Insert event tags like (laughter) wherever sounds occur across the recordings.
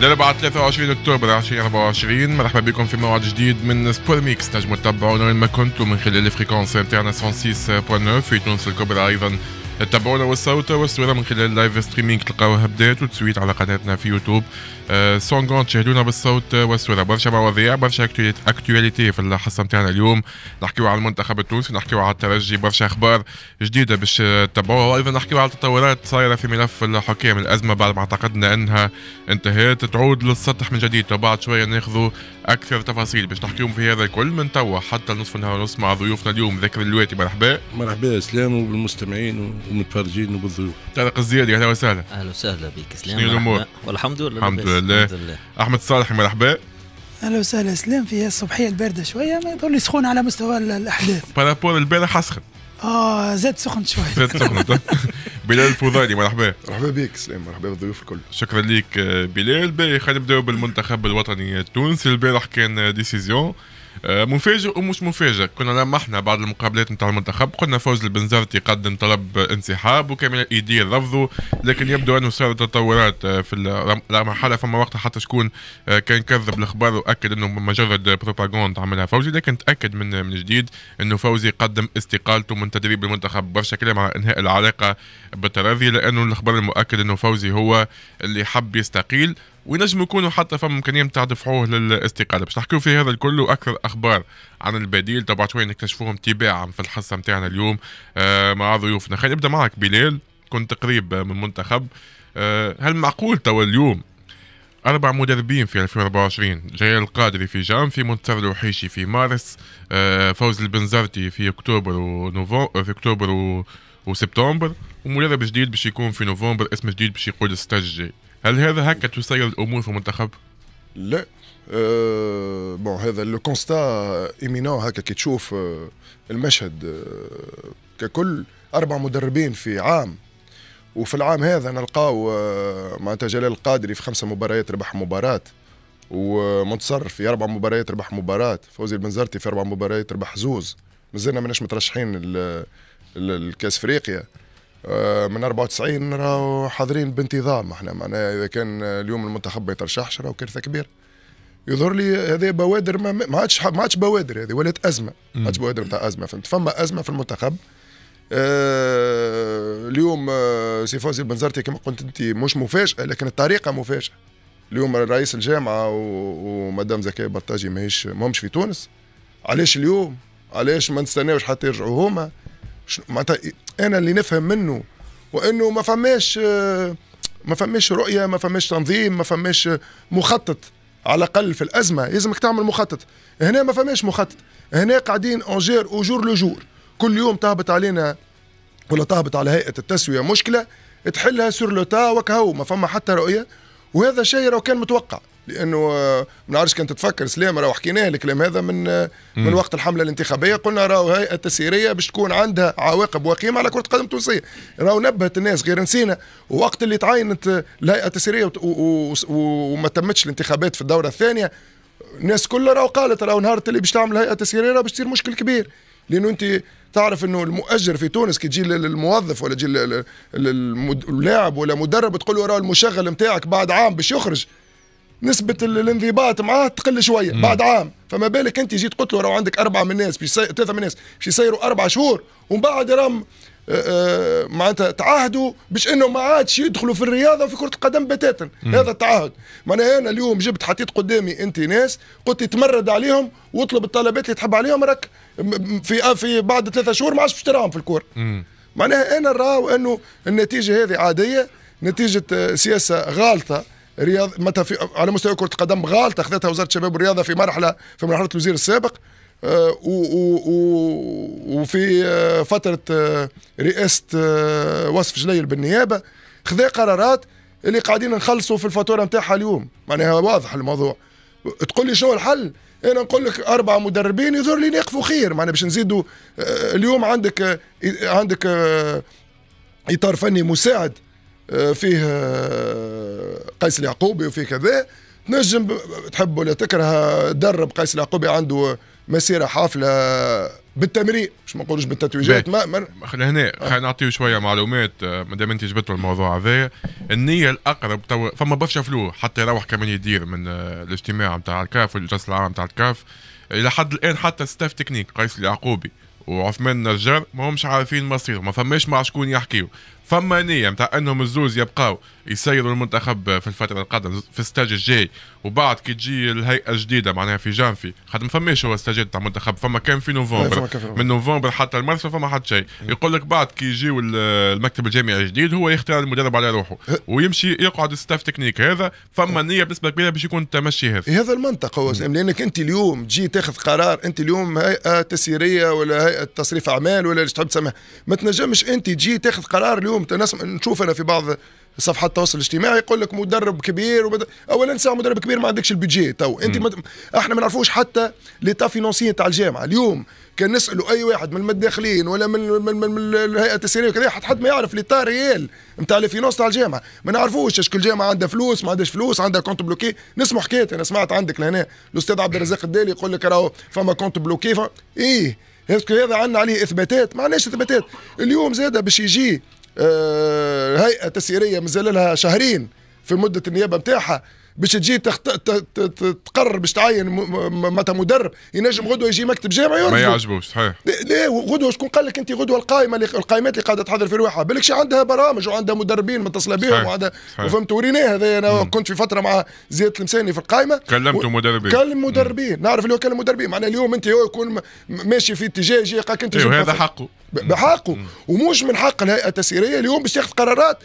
ل 23 اكتوبر 2024 مرحبا بكم في موعد جديد من سبور ميكس تنجموا تتابعونا وين ما كنتوا من خلال الفريكونس نتاعنا 106.9 في تونس الكبرى ايضا تابعونا والصوت والصوره من خلال لايف ستريمينغ تلقاوها بدات وتسويت على قناتنا في يوتيوب آه، سونغون تشاهدونا بالصوت والصوره برشا مواضيع برشا اكتواليتي في الحصه نتاعنا اليوم نحكيو على المنتخب التونسي نحكيو على الترجي برشا اخبار جديده باش تابعوها وايضا نحكيو على التطورات صايره في ملف الحكام الازمه بعد ما اعتقدنا انها انتهت تعود للسطح من جديد وبعد شويه ناخذوا اكثر تفاصيل باش نحكيهم في هذا الكل من توا حتى نصف النهار ونص مع ضيوفنا اليوم ذكر اللواتي مرحبا مرحبا اسلام وبالمستمعين والمتفرجين وبالضيوف طارق الزيادي اهلا وسهلا اهلا وسهلا بك اسلام شنو الامور والحمد لله الحمد لله. لله احمد الصالح مرحبا اهلا وسهلا اسلام في الصبحيه البارده شويه ما يظل سخون على مستوى الاحداث بارابور البارح اسخن اه زاد سخن شويه زاد سخن (laughs) بلال الفوضاني مرحبا مرحبا بك سلام مرحبا بالضيوف الكل شكرا لك بلال باهي خلينا نبداو بالمنتخب الوطني التونسي البارح كان ديسيزيون آه، مفاجئ ومش مفاجئ كنا لمحنا بعد المقابلات نتاع المنتخب قلنا فوز البنزرتي قدم طلب انسحاب وكامل ايدي رفضه لكن يبدو انه صارت تطورات آه، في المرحله فما وقت حتى شكون آه، كان كذب الاخبار واكد انه مجرد بروباغوند عملها فوزي لكن تاكد من من جديد انه فوزي قدم استقالته من تدريب المنتخب برشا كلام على انهاء العلاقه بالتراضي لانه الاخبار المؤكد انه فوزي هو اللي حب يستقيل وينجم يكونوا حتى فما امكانيه نتاع دفعوه للاستقاله باش نحكيو في هذا الكل واكثر اخبار عن البديل تبع شويه نكتشفوهم تباعا في الحصه نتاعنا اليوم آه، مع ضيوفنا خلينا نبدا معك بلال كنت قريب من المنتخب آه، هل معقول توا اليوم أربع مدربين في 2024 جيال القادري في جانفي منتصر الوحيشي في مارس آه، فوز البنزرتي في أكتوبر ونوفمبر في أكتوبر و... وسبتمبر ومدرب جديد باش يكون في نوفمبر اسم جديد باش يقود الستاج الجاي هل هذا هكا تسير الامور في المنتخب؟ لا أه بون هذا لو كونستا ايمينون هكا كي تشوف آه، المشهد آه، ككل اربع مدربين في عام وفي العام هذا نلقاو آه، معناتها جلال القادري في خمسه مباريات ربح مباراه ومنتصر في اربع مباريات ربح مباراه فوزي البنزرتي في اربع مباريات ربح زوز مازلنا ماناش مترشحين لكاس افريقيا آه، من 94 راهو حاضرين بانتظام احنا معناها اذا كان اليوم المنتخب ما يترشحش راهو كارثه كبيره يظهر لي هذه بوادر ما ما عادش ما عادش بوادر هذه ولات ازمه ما عادش بوادر نتاع ازمه فهمت فما ازمه في المنتخب آه، اليوم آه، سي فوزي البنزرتي كما قلت انت مش مفاجاه لكن الطريقه مفاجاه اليوم رئيس الجامعه ومدام زكي برتاجي ماهيش ماهمش في تونس علاش اليوم علاش ما نستناوش حتى يرجعوا هما معناتها انا اللي نفهم منه وانه ما فماش ما فماش رؤيه ما فماش تنظيم ما فماش مخطط على الاقل في الازمه لازمك تعمل مخطط هنا ما فماش مخطط هنا قاعدين اونجير اوجور لوجور كل يوم تهبط علينا ولا تهبط على هيئه التسويه مشكله تحلها سور لو تا وكهو ما فما حتى رؤيه وهذا شيء لو كان متوقع لانه آه، ما نعرفش كان تتفكر سلام راهو حكيناه الكلام هذا من آه، مم. من وقت الحمله الانتخابيه قلنا راهو هيئه تسييريه باش تكون عندها عواقب وقيمه على كره القدم التونسيه راهو نبهت الناس غير نسينا وقت اللي تعينت الهيئه التسييريه وما تمتش الانتخابات في الدوره الثانيه الناس كلها راهو قالت راهو نهار اللي باش تعمل هيئه تسييريه راهو باش تصير مشكل كبير لانه انت تعرف انه المؤجر في تونس كي تجي للموظف ولا تجي للاعب ولا مدرب تقول له راهو المشغل نتاعك بعد عام باش يخرج نسبه الانضباط معاه تقل شويه مم. بعد عام فما بالك انت جيت قلت له راه عندك اربعه من الناس ثلاثه من الناس باش يسيروا اربع شهور ومن بعد راهم آه، آه، معناتها تعهدوا باش انه ما عادش يدخلوا في الرياضه وفي كره القدم بتاتا هذا التعهد معناها انا اليوم جبت حطيت قدامي انت ناس قلت تمرد عليهم واطلب الطلبات اللي تحب عليهم راك في آه، في بعد ثلاثة شهور ما عادش باش تراهم في الكور معناها انا نراو انه النتيجه هذه عاديه نتيجه سياسه غالطه رياض متى في على مستوى كره القدم غالطه اخذتها وزاره الشباب والرياضه في مرحله في مرحله الوزير السابق آه، وفي آه، فتره آه، رئاسه وصف جليل بالنيابه خذا قرارات اللي قاعدين نخلصوا في الفاتوره نتاعها اليوم معناها واضح الموضوع تقول لي شنو الحل انا نقول لك اربعه مدربين يظهر لي نقفوا خير معناها باش نزيدوا اليوم عندك عندك اطار فني مساعد آه، فيه آه، قيس اليعقوبي وفيه كذا تنجم تحب ولا تكره درب قيس اليعقوبي عنده مسيره حافله بالتمرين مش ما نقولوش بالتتويجات ما مر... خلينا هنا آه. خلينا نعطيو شويه معلومات ما دام انت جبت الموضوع هذا النيه الاقرب تو فما برشا فلو حتى يروح كمان يدير من الاجتماع نتاع الكاف والجلسه العام نتاع الكاف الى حد الان حتى ستاف تكنيك قيس اليعقوبي وعثمان النجار ما همش عارفين مصيرهم ما فماش مع شكون يحكيو فما نية متاع انهم الزوز يبقاو يسيروا المنتخب في الفترة القادمة في الستاج الجاي وبعد كي تجي الهيئة الجديدة معناها في جانفي خاطر ما فماش هو الستاج تاع المنتخب فما كان في نوفمبر من نوفمبر حتى المارس فما حتى شيء يقول لك بعد كي يجيو المكتب الجامعي الجديد هو يختار المدرب على روحه ويمشي يقعد الستاف تكنيك هذا فما نية بالنسبة كبيرة باش يكون التمشي هذا إيه، هذا المنطق هو لانك انت اليوم تجي تاخذ قرار انت اليوم هيئة تسييرية ولا هيئة تصريف اعمال ولا ايش تحب تسميها ما تنجمش انت تجي تاخذ قرار اليوم اليوم تنسم نشوف انا في بعض صفحات التواصل الاجتماعي يقول لك مدرب كبير وبد... اولا ساعه مدرب كبير ما عندكش البيدجي تو انت مد... احنا ما نعرفوش حتى ليتا فينونسيين تاع الجامعه اليوم كان نسالوا اي واحد من المداخلين ولا من من, من, من الهيئه التسيريه وكذا حتى حد ما يعرف ليتا ريال نتاع لي فينونس تاع الجامعه ما نعرفوش اش كل جامعه عندها فلوس ما عندهاش فلوس عندها كونت بلوكي نسمع حكايات انا سمعت عندك لهنا الاستاذ عبد الرزاق الدالي يقول لك راهو فما كونت بلوكي ف... ايه هذا عندنا عليه اثباتات ما عندناش اثباتات اليوم زاد باش يجي آه، هيئه تسييريه مازال لها شهرين في مده النيابه بتاعها باش تجي تخت... ت... ت... تقرر باش تعين م... متى مدرب ينجم غدوه يجي مكتب جامعي ما يعجبوش صحيح ليه غدوه شكون قال لك انت غدوه القائمه اللي القائمات اللي قاعده تحضر في روحها بالك عندها برامج وعندها مدربين متصله بهم وعندها وفهمت وريناه هذا انا مم. كنت في فتره مع زياد المساني في القائمه كلمت و... مدربين كلم مدربين مم. نعرف اللي هو كلم مدربين معناها اليوم انت هو يكون ماشي في اتجاه يجي قاك انت ايوه هذا حقه بحقه ومش من حق الهيئه التسييريه اليوم باش تاخذ قرارات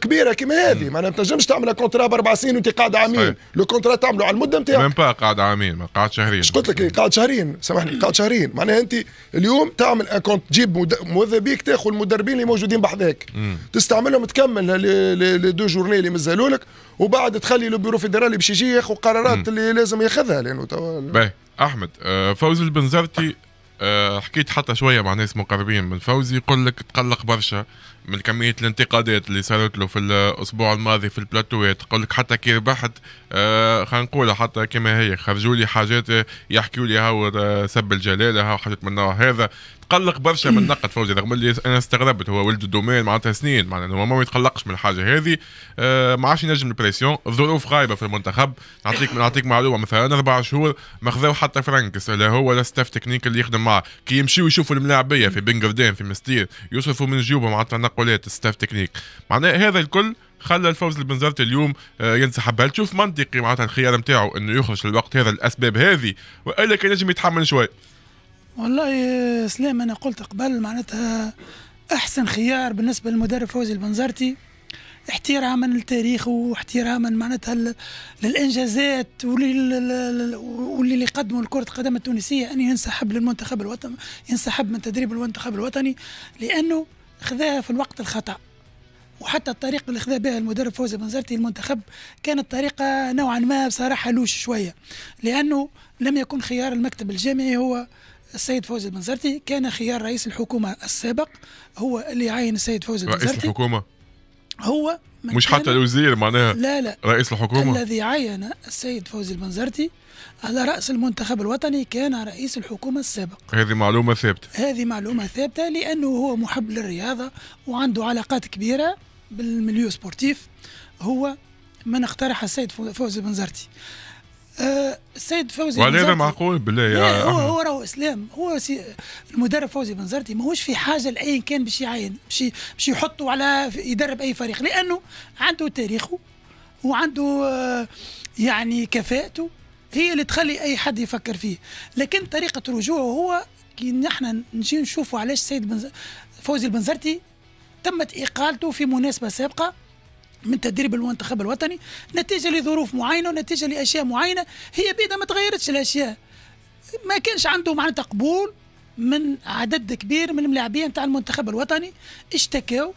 كبيره كما هذه معناها ما تنجمش تعمل كونترا باربع سنين وانت قاعد عامين لو كونترا تعملوا على المده نتاعك ميم با قاعد عامين ما قاعد شهرين اش قلت لك قاعد شهرين سامحني قاعد شهرين معناها انت اليوم تعمل كونت تجيب موذا بيك تاخذ المدربين اللي موجودين بحذاك تستعملهم تكمل لي دو جورني اللي مازالوا لك وبعد تخلي لو بيرو فيدرالي باش يجي ياخذ قرارات اللي لازم ياخذها لانه تو... احمد آه، فوز البنزرتي آه، حكيت حتى شويه مع ناس مقربين من فوزي يقول لك تقلق برشا من كمية الانتقادات اللي صارت له في الأسبوع الماضي في البلاتوات قال لك حتى كي ربحت آه خلينا نقول حتى كما هي خرجوا لي حاجات آه، يحكيوا لي هاو آه، سب الجلالة هاو حاجات من النوع هذا تقلق برشا من نقد فوزي رغم اللي انا استغربت هو ولد الدومين معناتها سنين معناتها هو ما يتقلقش من الحاجه هذه آه، ما عادش ينجم البريسيون الظروف غايبه في المنتخب نعطيك نعطيك معلومه مثلا اربع شهور ما خذاو حتى فرانكس لا هو ولا ستاف تكنيك اللي يخدم معه كي يمشيو يشوفوا الملاعبيه في بنغردان في مستير يصرفوا من جيوبهم معناتها تنقلات ستاف تكنيك معناها هذا الكل خلى الفوز البنزرت اليوم آه، ينسحب هل تشوف منطقي معناتها الخيار نتاعو انه يخرج الوقت هذا الاسباب هذه والا كان نجم يتحمل شوي والله آه، سلام انا قلت قبل معناتها احسن خيار بالنسبه للمدرب فوزي البنزرتي احتراما للتاريخ واحتراما معناتها للانجازات واللي اللي قدموا لكره القدم التونسيه ان ينسحب للمنتخب الوطني ينسحب من تدريب المنتخب الوطني لانه خذاها في الوقت الخطأ وحتى الطريقة اللي خذا بها المدرب فوزي بنزرتي المنتخب كانت طريقة نوعا ما بصراحة لوش شوية لأنه لم يكن خيار المكتب الجامعي هو السيد فوزي بنزرتي كان خيار رئيس الحكومة السابق هو اللي عين السيد فوزي بنزرتي رئيس الحكومة هو مش حتى الوزير معناها لا لا رئيس الحكومة الذي عين السيد فوزي البنزرتي على رأس المنتخب الوطني كان رئيس الحكومة السابق هذه معلومة ثابتة هذه معلومة ثابتة لأنه هو محب للرياضة وعنده علاقات كبيرة بالمليو سبورتيف هو من اقترح السيد فوزي البنزرتي آه، السيد فوزي وهذا هذا معقول بالله يا هو هو راهو اسلام هو سي المدرب فوزي بن زرتي ماهوش في حاجه لاي كان باش يعين باش باش يحطه على يدرب اي فريق لانه عنده تاريخه وعنده آه، يعني كفاءته هي اللي تخلي اي حد يفكر فيه لكن طريقه رجوعه هو كي نحن نجي نشوفوا علاش السيد بن فوزي البنزرتي تمت اقالته في مناسبه سابقه من تدريب المنتخب الوطني نتيجه لظروف معينه ونتيجه لاشياء معينه هي بيدها ما تغيرتش الاشياء ما كانش عنده معناتها قبول من عدد كبير من الملاعبين تاع المنتخب الوطني اشتكاو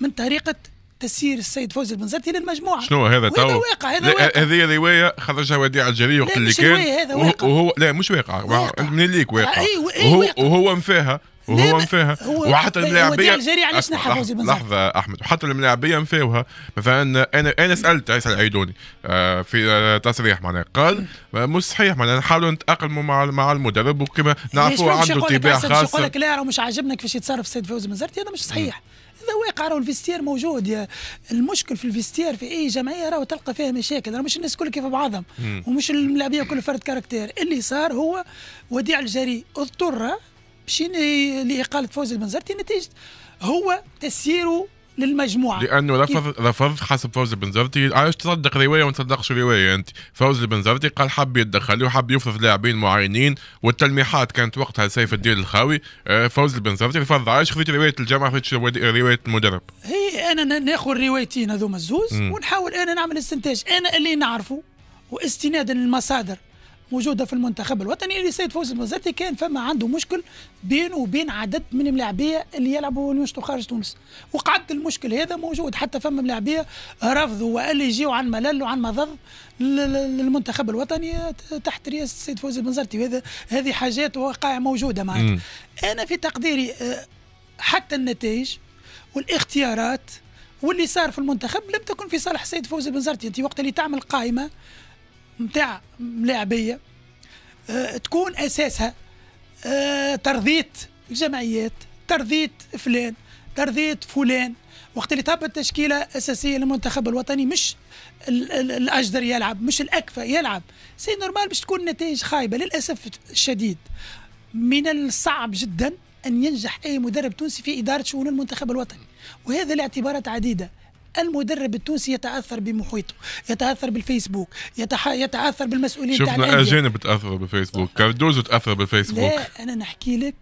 من طريقه تسيير السيد فوزي البنزرتي للمجموعه شنو هذا تو واقع هذا واقع هذه روايه خرجها وديع الجري وقت اللي كان وهو لا مش واقع, واقع. من ليك واقع, إيه،, إيه وهو, واقع. وهو مفاها وهو مفاها وحتى الملاعبيه الجري علاش نحى فوزي بنزرتي لحظه احمد وحتى الملاعبيه مفاوها مثلا انا انا سالت عيسى العيدوني آه، في تصريح معناها قال مش صحيح معناها نحاولوا نتاقلموا مع مع المدرب وكما نعرفوا عنده طباع خاص مش نقول لك لا مش عاجبنا كيفاش يتصرف السيد فوزي بنزرتي هذا مش صحيح م. هذا واقع راهو الفيستير موجود يا المشكل في الفيستير في اي جمعيه راهو تلقى فيها مشاكل راه مش الناس كل كيف بعضهم ومش الملاعبيه كل فرد كاركتير اللي صار هو وديع الجري اضطر مشي لاقاله فوز البنزرتي نتيجه هو تسييره للمجموعه لانه رفض رفض حسب فوز البنزرتي علاش آه، تصدق روايه وما تصدقش روايه انت فوز البنزرتي قال حب يتدخل وحب يفرض لاعبين معينين والتلميحات كانت وقتها سيف الدين الخاوي آه، فوز البنزرتي رفض علاش خذيت روايه الجامعه خذيت روايه المدرب هي انا ناخذ روايتين هذوما الزوز ونحاول انا نعمل استنتاج انا اللي نعرفه واستنادا للمصادر موجوده في المنتخب الوطني اللي سيد فوزي المزاتي كان فما عنده مشكل بينه وبين عدد من الملاعبيه اللي يلعبوا ويشتوا خارج تونس وقعد المشكل هذا موجود حتى فما ملاعبيه رفضوا وقال يجيوا عن ملل وعن مضض للمنتخب الوطني تحت رئاسه السيد فوزي المزاتي وهذا هذه حاجات وقائع موجوده معك انا في تقديري آه، حتى النتائج والاختيارات واللي صار في المنتخب لم تكن في صالح السيد فوزي بنزرتي انت وقت اللي تعمل قائمه نتاع ملاعبيه آه، تكون اساسها آه، ترضيه الجمعيات ترضيه فلان ترضيه فلان وقت اللي تهبط تشكيله اساسيه للمنتخب الوطني مش الاجدر يلعب مش الاكفى يلعب سي نورمال باش تكون النتائج خايبه للاسف الشديد من الصعب جدا ان ينجح اي مدرب تونسي في اداره شؤون المنتخب الوطني وهذا لاعتبارات عديده المدرب التونسي يتاثر بمحيطه يتاثر بالفيسبوك يتح... يتاثر بالمسؤولين شفنا اجانب تاثروا بالفيسبوك كاردوزو تاثر بالفيسبوك لا انا نحكي لك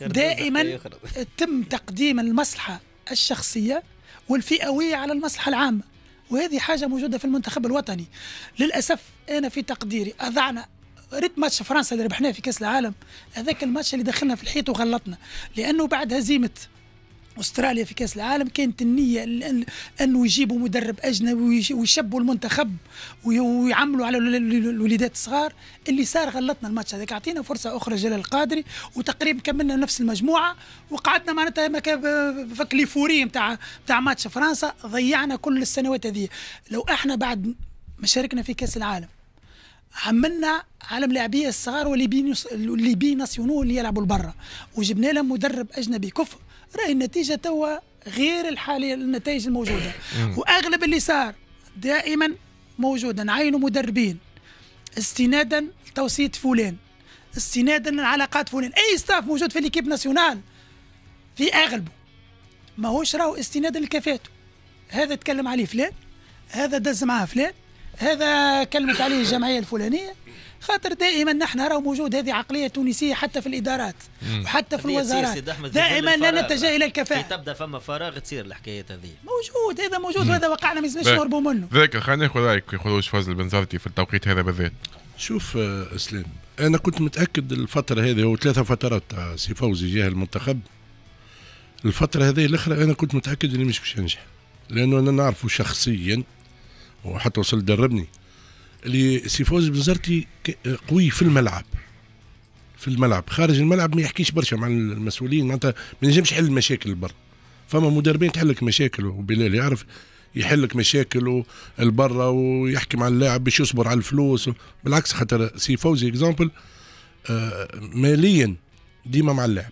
دائما (laughs) تم تقديم المصلحه الشخصيه والفئويه على المصلحه العامه وهذه حاجه موجوده في المنتخب الوطني للاسف انا في تقديري اضعنا ريت ماتش فرنسا اللي ربحناه في كاس العالم هذاك الماتش اللي دخلنا في الحيط وغلطنا لانه بعد هزيمه استراليا في كاس العالم كانت النيه انه يجيبوا مدرب اجنبي ويشبوا المنتخب ويعملوا على الوليدات الصغار اللي صار غلطنا الماتش هذاك اعطينا فرصه اخرى جلال القادري وتقريبا كملنا نفس المجموعه وقعدنا معناتها فك ليفوري نتاع نتاع ماتش فرنسا ضيعنا كل السنوات هذه لو احنا بعد ما شاركنا في كاس العالم عملنا على اللاعبيه الصغار والليبيين والليبيين ناسيونو اللي يلعبوا لبرا وجبنا لهم مدرب اجنبي كفر راهي النتيجه توا غير الحاليه النتائج الموجوده واغلب اللي صار دائما موجودا نعينوا مدربين استنادا لتوصيه فلان استنادا لعلاقات فلان اي ستاف موجود في ليكيب ناسيونال في اغلبه ماهوش راهو استنادا لكفاته هذا تكلم عليه فلان هذا دز معاه فلان هذا كلمت عليه الجمعيه الفلانيه خاطر دائما نحن نرى موجود هذه عقليه تونسيه حتى في الادارات مم. وحتى في الوزارات دائما لا نتجه الى الكفاءه كي تبدا فما فراغ تصير الحكايات هذه موجود هذا موجود وهذا وقعنا ما يلزمش نهربوا منه ذاك خلينا ناخذ رايك خروج فضل بن زرتي في التوقيت هذا بالذات شوف آه، اسلام انا كنت متاكد الفتره هذه هو ثلاثه فترات آه، سي فوزي جاه المنتخب الفتره هذه الاخرى انا كنت متاكد اني مش باش ننجح لانه انا نعرفه شخصيا وحتى وصل دربني اللي سي فوزي بنزرتي قوي في الملعب في الملعب خارج الملعب ما يحكيش برشا مع المسؤولين معناتها ما ينجمش يحل المشاكل برا فما مدربين تحل لك مشاكل وبلال يعرف يحل لك مشاكل البرا ويحكي مع اللاعب باش يصبر على الفلوس بالعكس خاطر سي فوزي اكزامبل آه، ماليا ديما مع اللاعب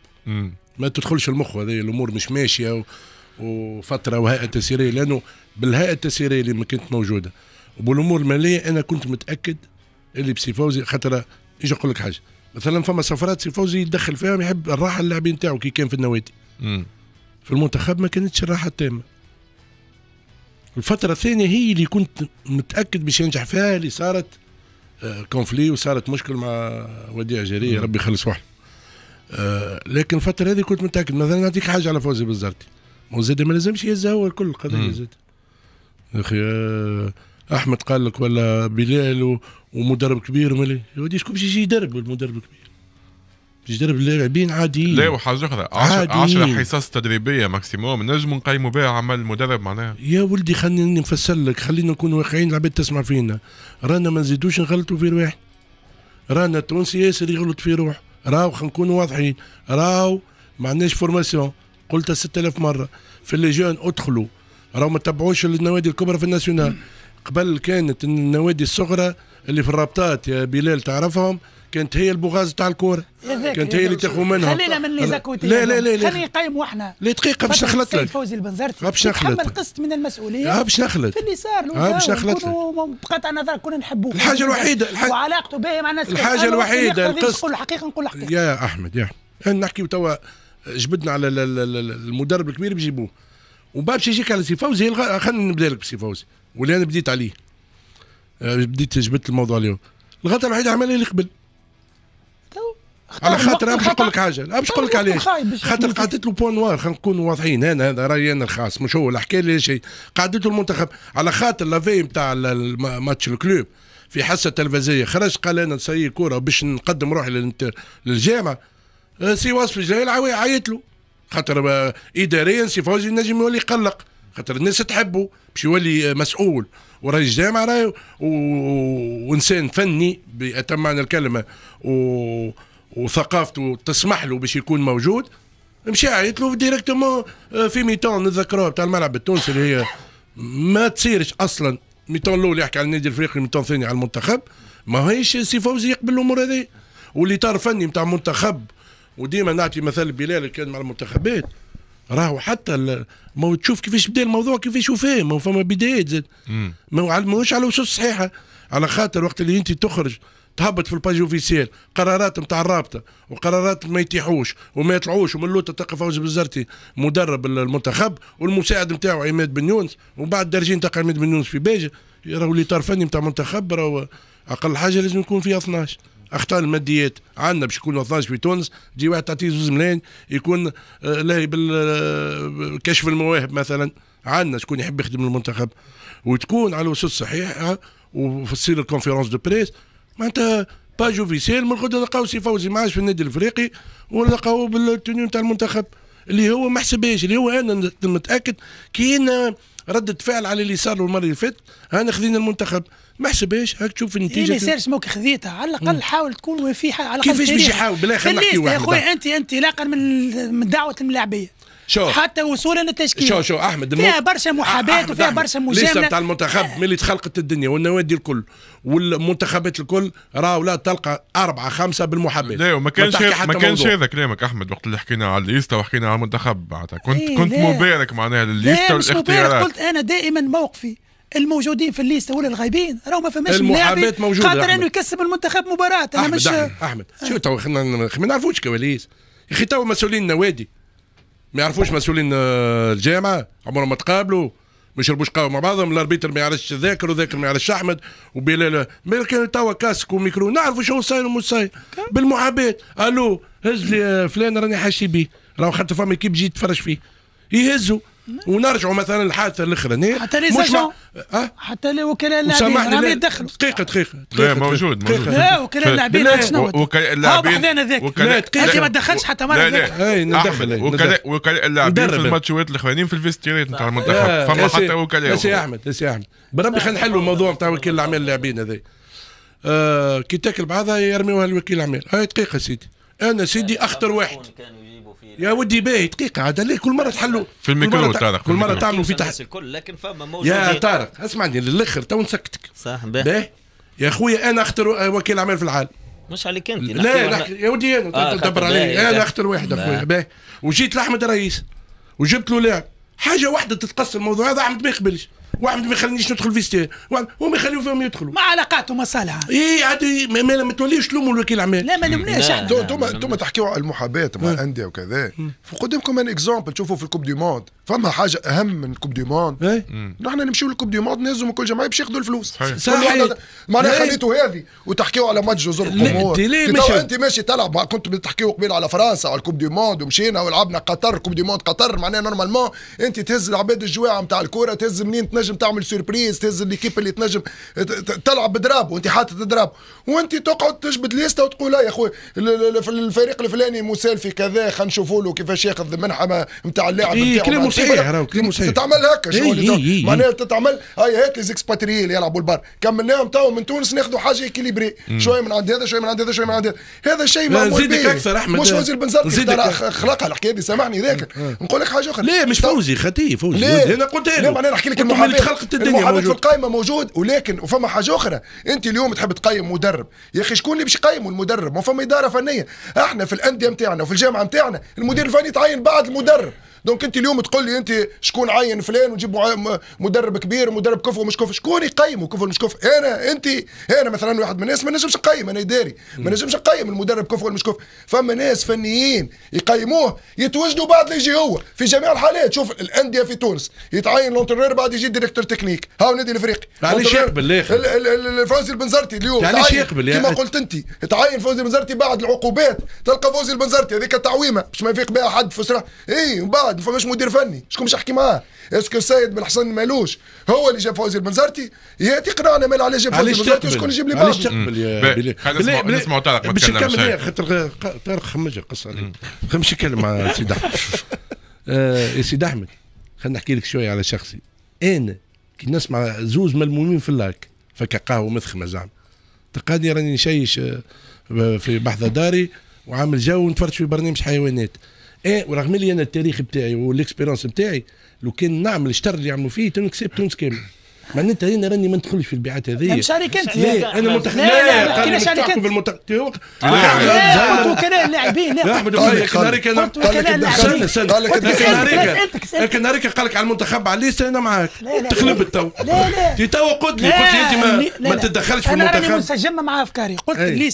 ما تدخلش المخ هذه الامور مش ماشيه وفتره وهيئه تسييريه لانه بالهيئه التسييريه اللي ما كانت موجوده وبالامور الماليه انا كنت متاكد اللي بسي فوزي خاطر ايش نقول لك حاجه مثلا فما سفرات سي فوزي يدخل فيها يحب الراحه اللاعبين نتاعو كي كان في النوادي في المنتخب ما كانتش الراحه التامه الفتره الثانيه هي اللي كنت متاكد باش ينجح فيها اللي صارت كونفلي آه، وصارت مشكل مع وديع جرير ربي يخلص واحد آه، لكن الفتره هذه كنت متاكد مثلا نعطيك حاجه على فوزي بالزرتي ما زاد ما لازمش يهزها هو الكل القضيه زاد يا اخي آه، احمد قال لك ولا بلال ومدرب كبير ملي يا شكون باش يجي يدرب المدرب الكبير يجرب اللاعبين عاديين لا وحاجه اخرى 10 حصص تدريبيه ماكسيموم نجم نقيموا بها عمل المدرب معناها يا ولدي خليني نفسر لك خلينا نكون واقعيين العباد تسمع فينا رانا ما نزيدوش نغلطوا في رواحنا رانا التونسي ياسر يغلط في روح راو خلينا نكونوا واضحين راو ما عندناش فورماسيون قلتها 6000 مره في لي جون ادخلوا راو ما تبعوش النوادي الكبرى في الناسيونال قبل كانت النوادي الصغرى اللي في الرابطات يا بلال تعرفهم كانت هي البغاز تاع الكوره كانت هي اللي تاخذ منها خلينا من لي زاكوتي لا لا لا, لا خلينا نقيموا احنا لا دقيقه باش نخلط لك فوزي البنزرتي آه، باش نخلط قسط من المسؤوليه آه، باش نخلط في اللي صار آه، باش نخلط بقات انا نظر كنا نحبوه الحاجه الوحيده الح... وعلاقته به مع الناس الحاجه الوحيده القسط نقول الحقيقه نقول الحقيقه يا احمد يا احمد نحكي توا جبدنا على المدرب الكبير بجيبوه وباش يجيك على سي فوزي خلينا نبدا لك بسي فوزي واللي انا بديت عليه آه، بديت جبت الموضوع اليوم الغلطه الوحيده عملها اللي قبل على خاطر باش نقول لك حاجه باش نقول لك علاش خاطر قعدت له بوان نوار خلينا نكونوا واضحين انا هذا رايي انا الخاص مش هو الحكايه اللي شيء قعدت له المنتخب على خاطر لافي نتاع ماتش الكلوب في حصه تلفزيه خرج قال انا نسيي كوره باش نقدم روحي للجامعه آه، سي وصفي جاي عيط له خاطر آه، اداريا سي فوزي نجم يولي يقلق خاطر الناس تحبه باش يولي مسؤول ورئيس جامعه راهي و... وانسان فني باتم معنى الكلمه و... وثقافته تسمح له باش يكون موجود مشى عيط له ديريكتومون آه، في ميتون نتذكروها بتاع الملعب التونسي اللي هي ما تصيرش اصلا ميتون الاول يحكي على النادي الافريقي ميتون الثاني على المنتخب ما هيش سي فوزي يقبل الامور هذه واللي طار فني نتاع منتخب وديما نعطي مثال بلال كان مع المنتخبات راهو حتى ما تشوف كيفاش بدا الموضوع كيفاش وفاه ما فما بدايات زاد ما علموش على وصول صحيحه على خاطر وقت اللي انت تخرج تهبط في الباج اوفيسيال قرارات نتاع الرابطه وقرارات ما يتيحوش وما يطلعوش ومن لوطه تلقى فوز بزرتي مدرب المنتخب والمساعد نتاعو عماد بن يونس ومن بعد درجين تلقى عماد بن يونس في باجه راهو اللي طرفني نتاع منتخب راهو اقل حاجه لازم يكون فيها 12 اخطار الماديات عندنا باش يكون 12 في تونس تجي واحد تعطيه زوز ملايين يكون آه، لاهي بالكشف آه، المواهب مثلا عندنا شكون يحب يخدم المنتخب وتكون على الاسس وفي تصير الكونفيرونس دو بريس معناتها باج اوفيسيل من غدا نلقاو سي فوزي معاش في النادي الافريقي ونلقاو بالتونيو نتاع المنتخب اللي هو ما حسبهاش اللي هو انا متاكد كاين رده فعل على اللي صار المره اللي فاتت انا خذينا المنتخب ما حسبهاش هاك تشوف النتيجه إيه سيرس موك خذيتها على الاقل حاول تكون وفي على الاقل كيفاش باش يحاول بلا خلينا نحكي يا خويا انت انطلاقا من من دعوه الملاعبيه شو حتى وصولا للتشكيل شو شو احمد فيها برشا محابات وفيها برشا مجامله ليس بتاع المنتخب ملي تخلقت الدنيا والنوادي الكل والمنتخبات الكل راهو لا تلقى أربعة خمسة بالمحابات لا ما كانش ما كانش هذا كلامك أحمد وقت اللي حكينا على الليستا وحكينا على المنتخب معناتها كنت إيه كنت مبارك معناها الليستا والاختيارات قلت أنا دائما موقفي الموجودين في الليسته ولا الغايبين راهو ما فماش لاعب خاطر انه يكسب المنتخب مباراه انا أحمد مش احمد, أحمد. شو تو ما نعرفوش كواليس يا اخي تو مسؤولين النوادي ما يعرفوش مسؤولين آه، الجامعه عمرهم ما تقابلوا ما يشربوش قهوه مع بعضهم الاربيتر ما يعرفش ذاكر وذاكر ما يعرفش احمد وبلال ما كان توا كاسك وميكرو نعرفوا شنو صاير ومو صاير بالمعابات الو هز لي آه، فلان راني حاشي بيه راهو خاطر فما كيف جيت تفرج فيه يهزوا نعم. ونرجعوا مثلا الحادثه الاخرانيه نعم. حتى لي مش مع... أه؟ حتى لي وكلاء اللاعبين راهم يتدخلوا دقيقه دقيقه لا موجود موجود لا وكلاء اللاعبين شنو وكلاء اللاعبين وكلاء انت ما تدخلش حتى مره لا لا ندخل وكلاء وكلاء اللاعبين في الماتشات الاخرانيين في الفيستيريت نتاع المنتخب فما حتى وكلاء يا سي احمد يا سي احمد بربي خلينا نحلوا الموضوع نتاع وكيل الاعمال اللاعبين هذا آه، كي تاكل بعضها يرميوها لوكيل الاعمال هاي دقيقه سيدي انا سيدي اخطر واحد يا ودي باهي دقيقه عاد ليه كل مره تحلوا في الميكرو طارق كل مره تعملوا في تحت الكل لكن فما موجودين يا طارق اسمعني للاخر تو نسكتك صح باهي يا خويا انا اخطر وكيل اعمال في العالم مش عليك انت لا يا ودي انا آه، تدبر علي انا اخطر واحد اخويا باهي وجيت لاحمد الرئيس وجبت له لاعب حاجه واحده تتقص الموضوع هذا احمد ما يقبلش واحد ما يخلينيش ندخل فيستير هما يخليو فيهم يدخلوا ما علاقات ومصالح اي عادي ما توليش تلوموا الوكيل العمال لا ما لومناش احنا انتم انتم تحكيوا على المحاباه مع الانديه وكذا قدامكم ان اكزومبل تشوفوا في الكوب دي موند فما حاجه اهم من الكوب دي موند إيه؟ نحن نمشيو للكوب دي موند نهزوا كل جماعه باش ياخذوا الفلوس صحيح معناها خليتوا هذه وتحكيوا على ماتش جزر القمور انت ماشي تلعب كنت تحكيوا قبيل على فرنسا على الكوب دي موند ومشينا ولعبنا قطر كوب دي موند قطر معناها نورمالمون انت تهز العباد الجواعه نتاع الكوره تهز منين تنجم تنجم تعمل سوربريز تهز ليكيب اللي تنجم تلعب بدراب وانت حاطط دراب وانت تقعد تجبد ليستا وتقول يا اخويا الفريق الفلاني مسالفي كذا خلينا نشوفوا له كيفاش ياخذ منحة نتاع اللاعب نتاعو إيه، كلام صحيح كلام صحيح تتعمل هكا إيه، إيه، معناها تتعمل هاي هات لي زيكسباتري اللي يلعبوا البار كملناهم تو من تونس ناخذوا حاجه اكيليبري شويه من عند هذا شويه من عند هذا شويه من عند هذا هذا شيء ما به اكثر احمد مش فوزي البنزرتي خلقها الحكايه دي سامحني ذاك نقول لك حاجه اخرى لا مش فوزي خطيه فوزي لا انا قلت لك لا معناها نحكي لك المحامي اللي خلقت الدنيا موجود في القائمه موجود ولكن وفما حاجه اخرى انت اليوم تحب تقيم مدرب يا اخي شكون اللي باش يقيم المدرب ما فما اداره فنيه احنا في الانديه نتاعنا وفي الجامعه نتاعنا المدير الفني تعين بعد المدرب دونك انت اليوم تقول لي انت شكون عين فلان وجيب مدرب كبير ومدرب كفو ومش كفو شكون يقيمه كفو مش كفو انا انت انا مثلا واحد من الناس ما نجمش نقيم انا اداري ما نجمش نقيم المدرب كفو ولا مش كفو فما ناس فنيين يقيموه يتوجدوا بعد يجي هو في جميع الحالات شوف الانديه في تونس يتعين لونترير بعد يجي ديريكتور تكنيك ها النادي الافريقي علاش يقبل الفوزي البنزرتي اليوم علاش يقبل كما قلت انت تعين فوزي البنزرتي بعد العقوبات تلقى فوزي البنزرتي هذيك تعويمه باش ما يفيق بها حد في اي بعد ما فماش مدير فني شكون باش يحكي معاه اسكو سيد بن حسن مالوش هو اللي جاب فوزي البنزرتي يا تقنعنا مال علاش جاب فوزي البنزرتي شكون يجيب لي بعض علاش تقبل يا نسمع طارق باش نكمل خاطر طارق خمج قص عليك خمش يكلم مع سيدي احمد (laughs) آه، يا سيدي احمد خلينا نحكي لك شويه على شخصي انا كي نسمع زوز ملمومين في اللاك فك قهوه مثخمه زعما تلقاني راني نشيش آه، في بحذا داري وعامل جو ونتفرج في برنامج حيوانات ايه ورغم لي انا التاريخ بتاعي والاكسبيرونس بتاعي لو كان نعمل الشر اللي يعملوا فيه تنكسب تونس كامل معناتها انا راني ما ندخلش في البيعات هذه مش شركات لا انا منتخب لا لا لا لا لا قلت لا لا آه، لا قال آه، لك لا لا لا قال لك على المنتخب على لا انا معاك تخلب التو لا لا تو قلت لي قلت لي انت ما تتدخلش في المنتخب انا راني لا مع افكاري قلت لا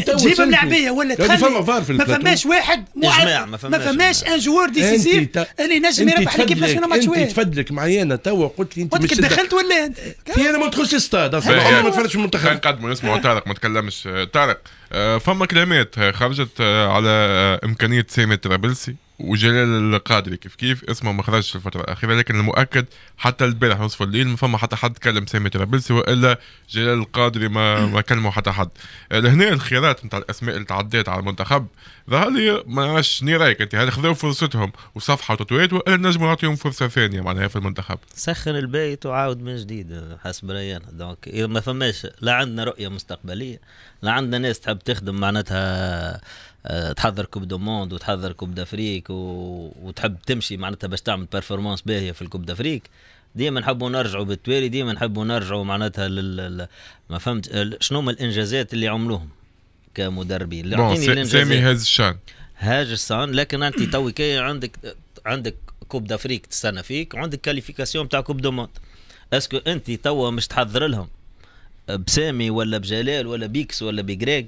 تجيب ملاعبيه ولا يعني تخلي ما فماش واحد اجماع ما فماش ان جوار ديسيزيف اللي نجم يربح ليكيب ناسيونال ماتش واحد انت تفدلك معايا انا توا قلت لي انت مش دخلت ولا انت انا ما ندخلش ستاد اصلا ما نتفرجش المنتخب نقدموا نسمعوا طارق ما تكلمش طارق آه، فما كلامات آه، خرجت آه، على امكانيه سامي ترابلسي وجلال القادري كيف كيف اسمه ما خرجش الفتره الاخيره لكن المؤكد حتى البارح نصف الليل ما فما حتى حد كلم سامي ترابلسي والا جلال القادري ما ما كلموا حتى حد آه، لهنا الخيارات نتاع الاسماء اللي تعدات على المنتخب ظهر لي ما نعرفش شنو رايك انت هل خذوا فرصتهم وصفحه وتطويت والا نجموا نعطيهم فرصه ثانيه معناها في المنتخب سخن البيت وعاود من جديد آه، حسب رايي انا دونك ما فماش لا عندنا رؤيه مستقبليه لا عندنا ناس تحب تخدم معناتها آه، تحضر كوب دو موند وتحضر كوب دافريك و... وتحب تمشي معناتها باش تعمل بيرفورمانس باهيه في الكوب دافريك ديما نحبوا نرجعوا بالتوالي ديما نحبوا نرجعوا معناتها لل... ما فهمت آه، شنو هما الانجازات اللي عملوهم كمدربين اللي عطيني سامي هاز الشان هاج الشان لكن انت توي عندك عندك كوب دافريك تستنى فيك وعندك كاليفيكاسيون تاع كوب دو موند اسكو انت توا مش تحضر لهم بسامي ولا بجلال ولا بيكس ولا بجريج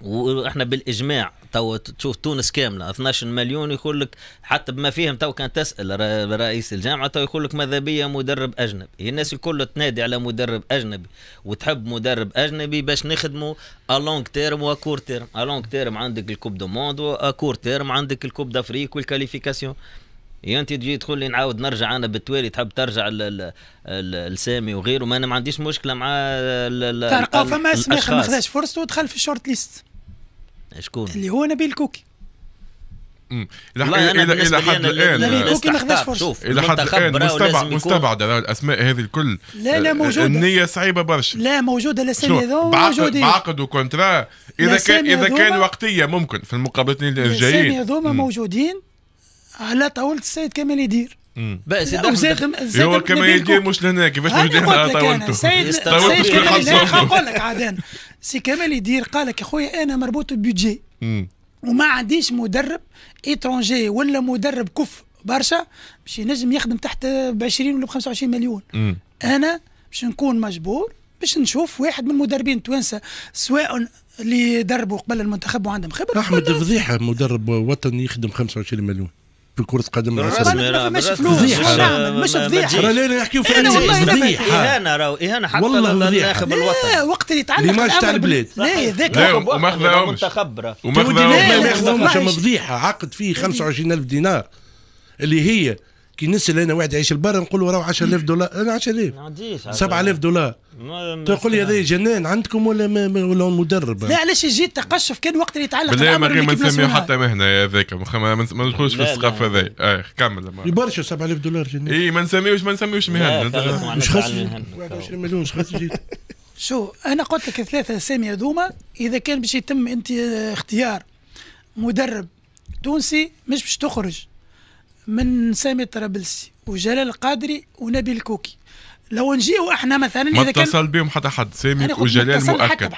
واحنا بالاجماع تو تشوف تونس كامله 12 مليون يقول لك حتى بما فيهم تو كان تسال رئيس الجامعه تو يقول لك ماذا بيا مدرب اجنبي الناس الكل تنادي على مدرب اجنبي وتحب مدرب اجنبي باش نخدموا الونغ تيرم وكور تيرم الونغ تيرم عندك الكوب دو موند وكور تيرم عندك الكوب دافريك والكاليفيكاسيون يا انت تجي تقول لي نعاود نرجع انا بالتوالي تحب ترجع لسامي وغيره ما انا ما عنديش مشكله مع ترقى فما اسم ما خداش فرصته ودخل في الشورت ليست شكون اللي هو نبيل كوكي الى الى الى حد الان شوف الى حد الان مستبعد مستبعد الاسماء هذه الكل لا لا آه، موجوده النيه صعيبه برشا لا موجوده الاسامي هذوما موجودين بعقد وكونترا اذا كان اذا كان وقتيه ممكن في المقابلتين الجايين الاسامي هذوما موجودين على آه، طاولة السيد كمال يدير بس زاد هو كما يدير مش لهنا كيفاش مش لهنا طاولته سيد كمال يدير نقول لك عاد انا سي كمال يدير قال لك يا خويا انا مربوط ببيدجي وما عنديش مدرب ايترونجي ولا مدرب كف برشا باش ينجم يخدم تحت ب 20 ولا ب 25 مليون م. انا باش نكون مجبور باش نشوف واحد من المدربين التوانسه سواء اللي دربوا قبل المنتخب وعندهم خبره احمد فضيحه مدرب وطني يخدم 25 مليون كره قدم مع السلامه نعم، مش فلوس مش فضيحه راه لا نحكيو في انا والله فضيحه اهانه راهو اهانه حتى للناخب الوطني وقت اللي يتعلق ليماج تاع البلاد لا ذاك وما خذاهمش وما خذاهمش فضيحه عقد فيه 25000 دينار اللي هي كي نسال انا واحد يعيش البر نقول له راهو 10000 دولار انا 10000 7000 دولار تقول لي هذا جنان عندكم ولا ما ولا مدرب لا علاش يجي التقشف كان وقت اللي يتعلق بالله ما غير ما نسميو حتى مهنه هذاك ما ندخلوش في السقف هذا ايه كمل برشا 7000 دولار جنان اي ما نسميوش ما نسميوش مهن مش خاص 21 مليون مش خاص (laughs) شو انا قلت لك الثلاثه اسامي هذوما اذا كان باش يتم انت اختيار مدرب تونسي مش باش تخرج من سامي طرابلسي وجلال القادري ونبيل الكوكي لو نجيو احنا مثلا ما اتصل بهم حتى حد سامي وجلال مؤكد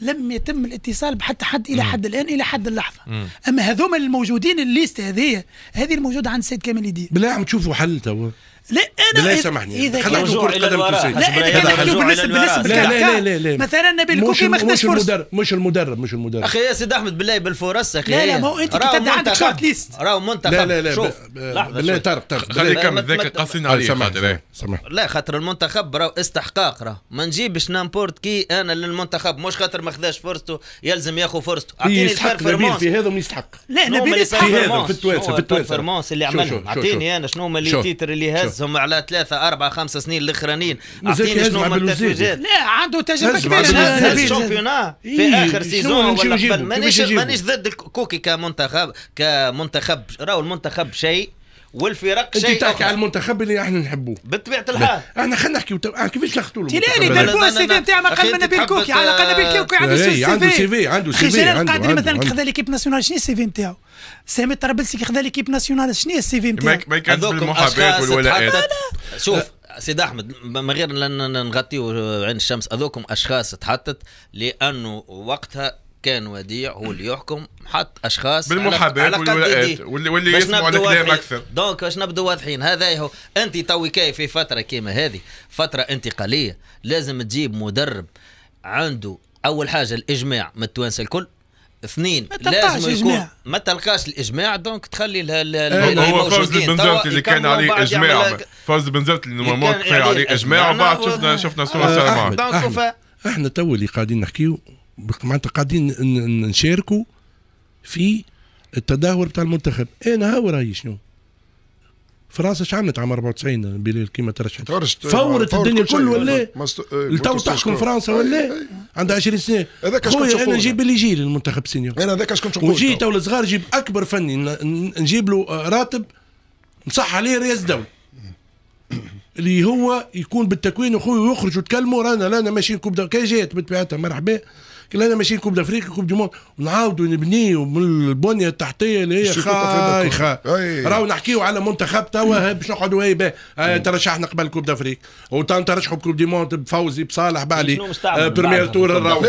لم يتم الاتصال بحتى حد الى حد الان الى حد اللحظه مم. اما هذوما الموجودين الليست هذه هذه الموجوده عند السيد كامل يدير بالله عم تشوفوا حل توا لا انا لا سامحني اذا كان رجوع الى الوراء لا لا لا بالنسبه بالنسبه لا لا لا لا مثلا نبيل كوكي ما خدش فرصه مش المدرب مش المدرب اخي يا سيد احمد بالله بالفرص اخي لا لا ما هو انت كتبت عندك شورت ليست راهو منتخب لا لا لا شوف بالله طارق طارق خليك كمل ذاك قاصين عليه سامحني لا خاطر المنتخب راهو استحقاق راهو ما نجيبش نامبورت كي انا للمنتخب مش خاطر ما خداش فرصته يلزم ياخذ فرصته اعطيني البيرفورمانس في هذا يستحق لا نبيل يستحق في التوانسه في التوانسه اللي عملهم اعطيني انا شنو هما اللي تيتر اللي هز هز هم على ثلاثة أربعة خمسة سنين الأخرانيين أعطيني شنو هما التتويجات لا عنده تجربة كبيرة هز في إيه، آخر سيزون ولا قبل مانيش ضد كوكي كمنتخب كمنتخب راهو المنتخب شيء والفرق شيء انت تحكي على المنتخب اللي احنا نحبوه بطبيعه الحال احنا خلينا نحكي آه، كيفاش نخطو له تيلاني داربوا السي في بتاعهم اقل من نبيل كوكي على يعني الاقل نبيل كوكي عنده سي عنده سي في عنده سي في خجلان القادري مثلا خذا ليكيب ناسيونال شنو السي في نتاعو سامي الطرابلسي كي خذا ليكيب ناسيونال شنو السي في نتاعو ما يكذبش بالمحاباه والولاءات شوف سيد احمد من غير نغطيو عين الشمس هذوكم اشخاص تحطت لانه وقتها كان وديع هو اللي يحكم حط اشخاص بالمحاباه والولاءات واللي, واللي يسمعوا الكلام اكثر دونك باش نبدو واضحين هذا هو انت توي كاي في فتره كيما هذه فتره انتقاليه لازم تجيب مدرب عنده اول حاجه الاجماع من التوانسه الكل اثنين لازم يكون إجماع. ما تلقاش الاجماع دونك تخلي ال هو فوز البنزرتي اللي كان عليه اجماع فوز البنزرتي اللي نورمالمون كفايه عليه اجماع وبعد شفنا شفنا صوره دونك احنا تو اللي قاعدين نحكيو معناتها قاعدين نشاركوا في التدهور بتاع المنتخب انا ها رايي شنو فرنسا اش عملت عام 94 بلال كيما ترشحت فورت الدنيا الكل ولا لتو تحكم فرنسا ولا إيه، إيه. عندها 20 سنه هذاك خويا انا نجيب اللي يجي للمنتخب سينيور انا هذاك اش كنت نقول وجيت تو صغار نجيب اكبر فني نجيب له آه، راتب نصح عليه رئيس دوله (coughs) اللي هو يكون بالتكوين اخويا ويخرج ويتكلموا رانا رانا ماشيين كوب كي جات بطبيعتها مرحبا لان ماشيين كوب دافريك كوب دي موند ونعاودوا نبنيو من البنيه التحتيه اللي هي خايخه راهو نحكيو على منتخب توا (clears throat) باش نقعدوا اي آه، ترشحنا قبل كوب دافريك وترشحوا بكوب دي موند بفوزي بصالح بعلي بريمير تور نروحوا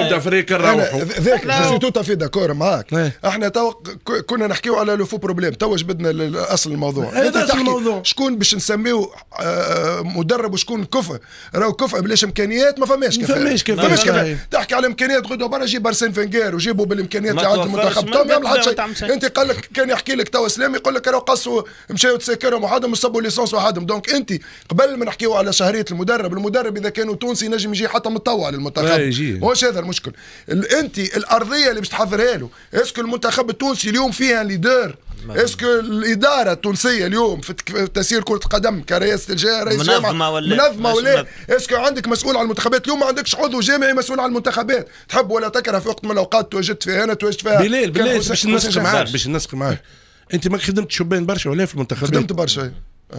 كوب دافريك نروحوا ذاك جو سي تو تافي داكور معاك إيه. احنا توا كنا نحكيو على لو فو بروبليم توا جبدنا إيه، اصل الموضوع هذا اصل الموضوع شكون باش نسميو آه، مدرب وشكون كفء راهو كفء بلاش امكانيات ما فماش كفاءه ما فماش كفاءه تحكي على الامكانيات غدوه برا جيب ارسن فنجير وجيبوا بالامكانيات اللي عند المنتخب تو ما يعمل حتى انت قال لك كان يحكي لك تو اسلام يقول لك راهو قصوا مشاو تسكروا وحدهم وصبوا ليسونس وحدهم دونك انت قبل ما نحكيو على شهريه المدرب المدرب اذا كانوا تونسي نجم يجي حتى متطوع للمنتخب آه، واش هذا المشكل انت الارضيه اللي باش تحضرها له اسكو المنتخب التونسي اليوم فيها ليدر اسكو الاداره التونسيه اليوم في تسيير كره القدم كرئيس الجهه رئيس منظمه ولا منظمه ولا اسكو عندك مسؤول على المنتخبات اليوم ما عندكش عضو جامعي مسؤول على المنتخبات تحب ولا تكره في وقت من الاوقات تواجدت فيها انا تواجدت فيها بليل بليل باش نسق معاك باش نسق معاك انت ما خدمت شبان برشا ولا في المنتخبات خدمت برشا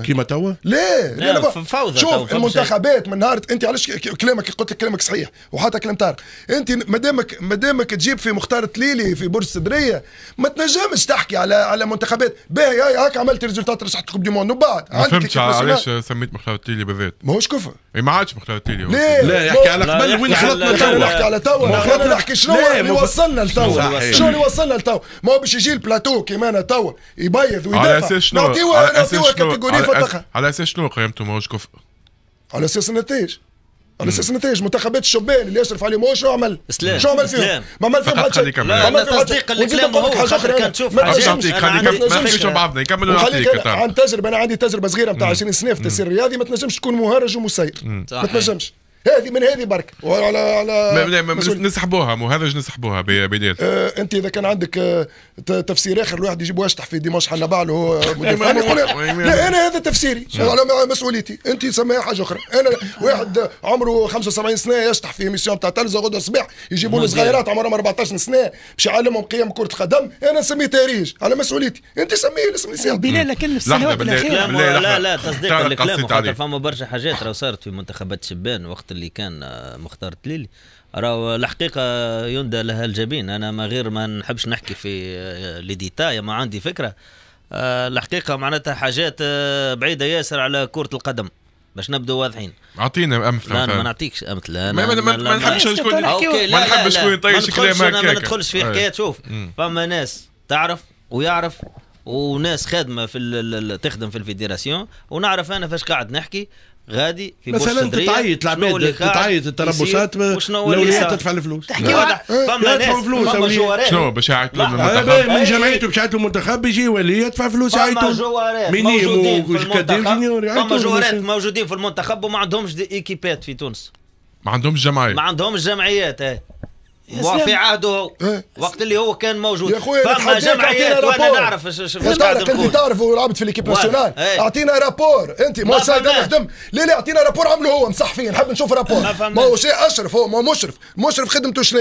كيما توا؟ لا لا لا فوضى شوف المنتخبات من نهار انت علاش كلامك قلت لك كلامك صحيح وحتى كلام طارق انت مادامك مادامك تجيب في مختار تليلي في برج الصدريه ما تنجمش تحكي على على منتخبات باهي هاك عملت ريزولتات رشحت كوب دي موند وبعد ما فهمتش علاش سميت مختار تليلي بالذات ماهوش كفر إيه، ما عادش مخلوتيلي ليه لا يحكي على قبل وين خلطنا تو نحكي على تو خلطنا نحكي شنو اللي يعني وصلنا لتو شنو اللي وصلنا لتو ما هو باش يجي البلاتو كيما تو يبيض ويدافع على اساس شنو نعطيوه كاتيجوري فتخها على اساس شنو قيمته ماهوش كفء على اساس النتائج اساس نتائج منتخبات الشبان اللي يشرف عليهم هو شو عمل؟ اسلام شو عمل فيهم؟ ما عمل فيهم حتى شيء ما عمل فيهم حتى شيء ونزيد نقول لك حاجه اخرى ما تنجمش ما تنجمش بعضنا يكملوا نعطيك عن تجربه انا عندي تجربه صغيره نتاع 20 سنه في التسيير الرياضي ما تنجمش تكون مهرج ومسير ما تنجمش هذه من هذه برك وعلى على نسحبوها مو هذا نسحبوها بدايه آه انت اذا كان عندك آه تفسير اخر الواحد يجيب اشطح في دمشق حنا بعله لا انا هذا تفسيري على مسؤوليتي انت سميها حاجه اخرى انا واحد عمره 75 سنه يشطح في ميسيون تاع تلزا غدا الصباح يجيبوا له صغيرات عمرهم 14 سنه باش يعلمهم قيم كره قدم انا نسميه تاريخ على مسؤوليتي انت سميه الاسم اللي بلال لكن السنوات الاخيره لا لا تصديق الكلام فما برشا حاجات راه صارت في منتخبات شبان وقت اللي كان آه، مختار تليلي راهو الحقيقه يندى لها الجبين انا ما غير ما نحبش نحكي في آه، لي ديتاي ما عندي فكره آه، الحقيقه معناتها حاجات بعيده ياسر على كره القدم باش نبدو واضحين اعطينا امثله لا ما نعطيكش امثله ما, ما, نحبش شكون ما نحبش شكون يطيش كلام ما ندخلش في حكايه شوف فما ناس تعرف ويعرف وناس خادمه في تخدم في الفيدراسيون ونعرف انا فاش قاعد نحكي غادي في مثلا تعيط العباد تعيط التربصات الاولياء تدفع الفلوس تحكي واضح فما ناس فلوس شنو باش يعيطوا لهم من جمعيته باش يعيطوا المنتخب يجي ولي يدفع فلوس يعيطوا فما جوارات موجودين في المنتخب وما عندهمش ايكيبات في تونس ما عندهمش جمعيات ما عندهمش جمعيات ايه في عهده إيه. وقت اللي هو كان موجود يا خويا فما جمعيات وانا نعرف قاعد تعرف انت تعرف لعبت في ليكيب ناسيونال إيه. اعطينا رابور انت ما سايد نخدم لا لا اعطينا رابور عمله هو مصح فيه نحب نشوف رابور ما هو شيء اشرف هو ما مشرف مشرف خدمته شنو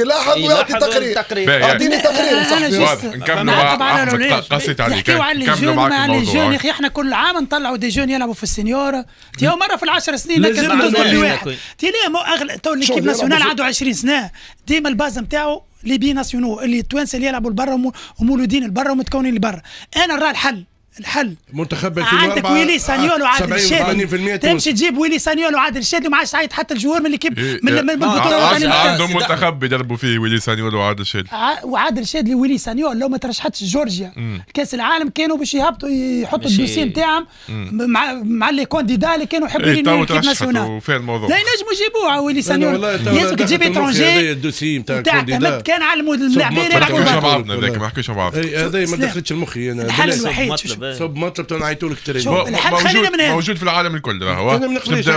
يلاحظ ويعطي تقرير اعطيني تقرير نصح فيه نكملوا مع قصيت عليك نكملوا معك الموضوع يا اخي احنا كل عام نطلعوا دي جون يلعبوا في السنيور تي مره في العشر سنين لكن كل واحد تي ليه مو اغلى تو ليكيب ناسيونال عنده 20 سنه ديما الباز نتاعو لي بي ناسيونو اللي التوانسه اللي يلعبوا لبرا ومولودين لبرا ومتكونين لبرا انا نرى الحل الحل منتخب عندك ويلي سانيول وعادل الشادي تمشي تجيب ويلي سانيول وعادل الشادي وما عادش تعيط حتى الجوار من الكيب إيه، من إيه. من البطوله عندهم منتخب يدربوا فيه ويلي سانيول وعادل الشادي وعادل الشادي ويلي سانيول لو ما ترشحتش جورجيا كاس العالم كانوا باش يهبطوا يحطوا الدوسي نتاعهم مع مع لي كونديدا اللي كانوا يحبوا يلعبوا إيه، الكيب ناسيونال فين الموضوع لا ينجموا يجيبوها ويلي سانيول لازمك تجيب اترونجي الدوسي نتاع كونديدا كان علموا اللاعبين يلعبوا ما حكيتش مع بعضنا ما حكيتش مع بعض هذا ما دخلتش مخي انا الحل الوحيد صب مطرب تنعيطوا لك ترى موجود موجود في العالم الكل راهو انا واضحين نقبلش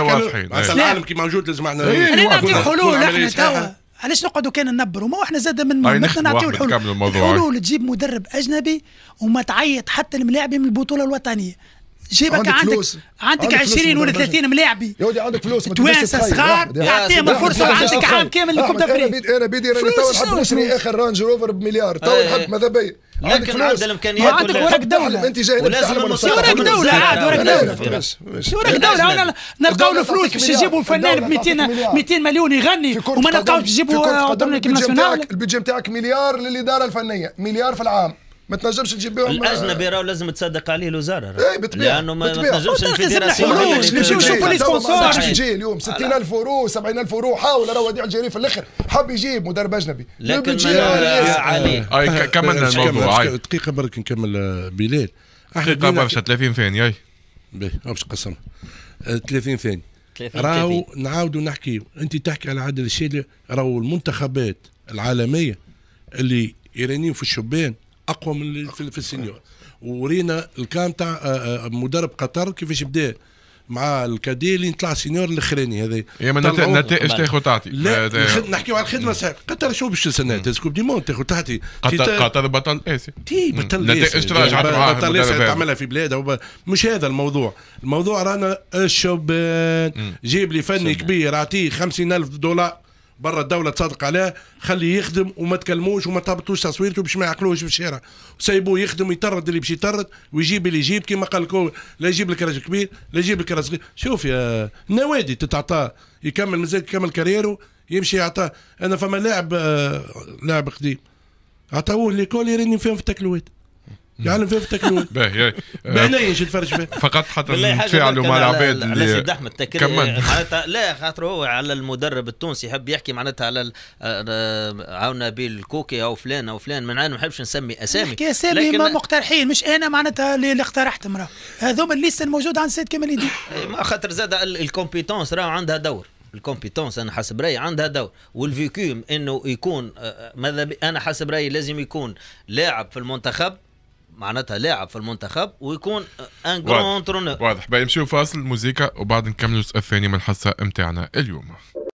إيه. العالم كي موجود لازم احنا إيه، نعطي حلول احنا إيه توا علاش نقعدوا كان ننبروا ما احنا زاد من احنا نعطيو الحلول الحلول تجيب مدرب اجنبي وما تعيط حتى الملاعب من البطوله الوطنيه جيبك عندك فلوس. عندك عندك 20 ولا 30 ملاعبي يا ودي عندك فلوس توانسه صغار يعطيهم الفرصه وعندك عام كامل لكوب دافريك انا بدي انا تو نحب نشري اخر رانج روفر بمليار تو نحب ماذا بيا لكن عندها الامكانيات ما عندك ورق دوله انت جاي ولازم المصاري ورق دوله عاد ورق دوله ورق دوله نلقاو له فلوس باش يجيبوا فنان ب 200 200 مليون يغني وما نلقاوش يجيبوا ضمن الناسيونال البيدجي نتاعك مليار للاداره الفنيه مليار في العام ما تنجمش تجيبهم الاجنبي آه. راهو لازم تصدق عليه الوزاره اي بالطبيعه لانه ما, تنجمش الفيدراسيون نمشيو نشوفوا لي سبونسور تجي اليوم 60000 يورو 70000 يورو حاول راه وديع الجيري في الاخر حاب يجيب مدرب اجنبي لكن علي آه، آه، كملنا الموضوع دقيقه برك نكمل بلال دقيقه برشا 30 ثانيه اي باهي باش نقسم 30 ثانيه راهو نعاودوا نحكي انت تحكي على عادل الشيلي راهو المنتخبات العالميه اللي ايرانيين في الشبان اقوى من اللي في, السينيور ورينا الكان تاع آه، آه، مدرب قطر كيفاش بدا مع الكادي اللي طلع سينيور الاخراني هذا يا من نتائج تاخذ تعطي لا نحكيو على الخدمه صحيح قطر شو باش السنه كوب دي مون تاخذ تعطي قطر قطر بطل اسيا تي بطل نتائج تراجعت يعني بطل اسيا تعملها في بلادها مش هذا الموضوع الموضوع رانا الشبان جيب لي فني كبير اعطيه 50000 دولار برا الدوله تصادق عليه خليه يخدم وما تكلموش وما تهبطوش تصويرته باش ما يعقلوش في الشارع سيبوه يخدم يطرد اللي باش يطرد ويجيب اللي يجيب كما قال لكم لا يجيب لك راجل كبير لا يجيب لك راجل صغير شوف يا نوادي تتعطى يكمل مازال يكمل كاريرو يمشي يعطاه انا فما لاعب آه، لاعب قديم عطاوه ليكول يرني فيهم في التكلوات يعلم فيه في التكنول باهي باهي شو تفرج فيه فقط حتى نتفاعلوا مع العباد اللي يدعم التكنيك (laughs) معناتها لا خاطر هو على المدرب التونسي يحب يحكي معناتها على آه، آه، عاونا بالكوكي او فلان او فلان من انا ما نحبش نسمي اسامي نحكي اسامي ما مقترحين مش انا معناتها اللي اقترحتهم راه هذوما الليست الموجود عند سيد كمال (laughs) إيه، ما خاطر زاد الكومبيتونس راه عندها دور الكومبيتونس انا حسب رايي عندها دور والفيكيوم انه يكون آه، ماذا انا حسب رايي لازم يكون لاعب في المنتخب معناتها لاعب في المنتخب ويكون ان جرون واضح بقى يمشيو فاصل موزيكا وبعد نكملوا الجزء الثاني من الحصه نتاعنا اليوم